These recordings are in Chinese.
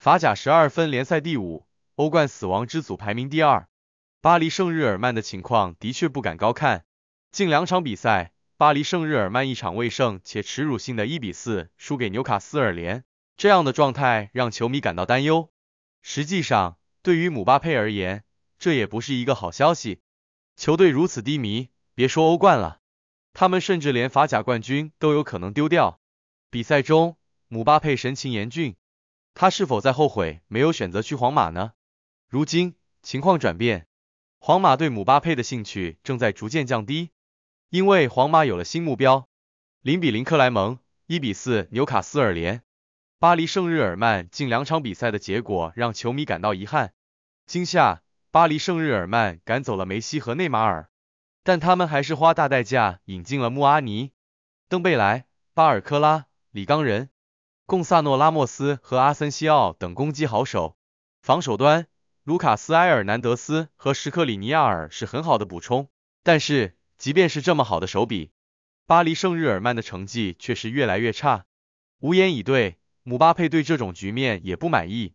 法甲十二分联赛第五，欧冠死亡之组排名第二，巴黎圣日耳曼的情况的确不敢高看。近两场比赛，巴黎圣日耳曼一场未胜，且耻辱性的一比四输给纽卡斯尔联，这样的状态让球迷感到担忧。实际上，对于姆巴佩而言，这也不是一个好消息。球队如此低迷，别说欧冠了，他们甚至连法甲冠军都有可能丢掉。比赛中，姆巴佩神情严峻。他是否在后悔没有选择去皇马呢？如今情况转变，皇马对姆巴佩的兴趣正在逐渐降低，因为皇马有了新目标。零比零克莱蒙，一比四纽卡斯尔联，巴黎圣日耳曼近两场比赛的结果让球迷感到遗憾。今夏，巴黎圣日耳曼赶走了梅西和内马尔，但他们还是花大代价引进了穆阿尼、登贝莱、巴尔科拉、里冈仁。贡萨诺·拉莫斯和阿森西奥等攻击好手，防守端，卢卡斯·埃尔南德斯和什克里尼亚尔是很好的补充。但是，即便是这么好的手笔，巴黎圣日耳曼的成绩却是越来越差，无言以对。姆巴佩对这种局面也不满意，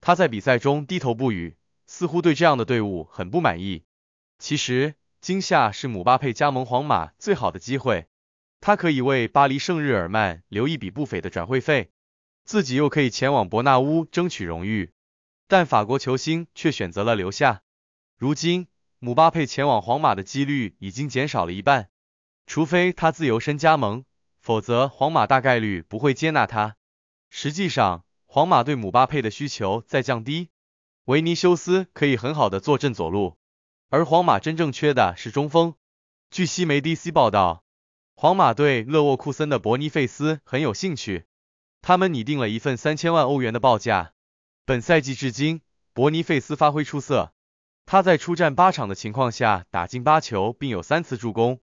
他在比赛中低头不语，似乎对这样的队伍很不满意。其实，今夏是姆巴佩加盟皇马最好的机会。他可以为巴黎圣日耳曼留一笔不菲的转会费，自己又可以前往伯纳乌争取荣誉，但法国球星却选择了留下。如今，姆巴佩前往皇马的几率已经减少了一半，除非他自由身加盟，否则皇马大概率不会接纳他。实际上，皇马对姆巴佩的需求在降低，维尼修斯可以很好的坐镇左路，而皇马真正缺的是中锋。据西媒 DC 报道。皇马对勒沃库森的伯尼费斯很有兴趣，他们拟定了一份三千万欧元的报价。本赛季至今，伯尼费斯发挥出色，他在出战八场的情况下打进八球，并有三次助攻。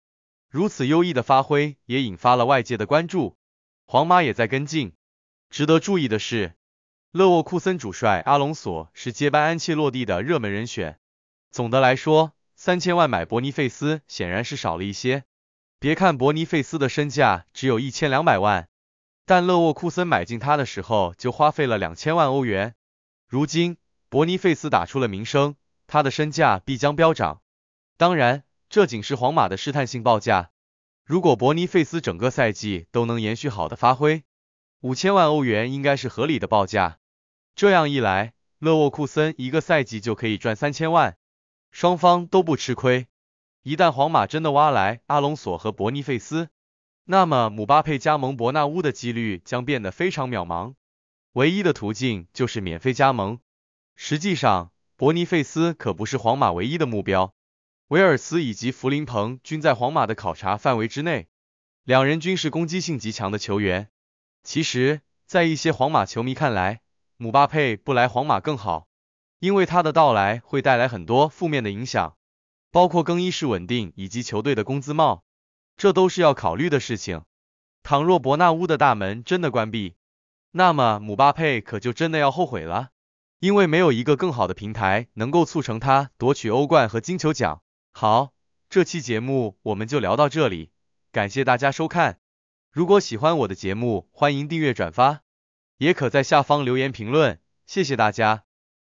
如此优异的发挥也引发了外界的关注，皇马也在跟进。值得注意的是，勒沃库森主帅阿隆索是接班安切洛蒂的热门人选。总的来说，三千万买伯尼费斯显然是少了一些。别看伯尼费斯的身价只有一千两百万，但勒沃库森买进他的时候就花费了两千万欧元。如今伯尼费斯打出了名声，他的身价必将飙涨。当然，这仅是皇马的试探性报价。如果伯尼费斯整个赛季都能延续好的发挥，五千万欧元应该是合理的报价。这样一来，勒沃库森一个赛季就可以赚三千万，双方都不吃亏。一旦皇马真的挖来阿隆索和伯尼费斯，那么姆巴佩加盟伯纳乌的几率将变得非常渺茫。唯一的途径就是免费加盟。实际上，伯尼费斯可不是皇马唯一的目标，维尔斯以及弗林蓬均在皇马的考察范围之内，两人均是攻击性极强的球员。其实，在一些皇马球迷看来，姆巴佩不来皇马更好，因为他的到来会带来很多负面的影响。包括更衣室稳定以及球队的工资帽，这都是要考虑的事情。倘若伯纳乌的大门真的关闭，那么姆巴佩可就真的要后悔了，因为没有一个更好的平台能够促成他夺取欧冠和金球奖。好，这期节目我们就聊到这里，感谢大家收看。如果喜欢我的节目，欢迎订阅转发，也可在下方留言评论，谢谢大家。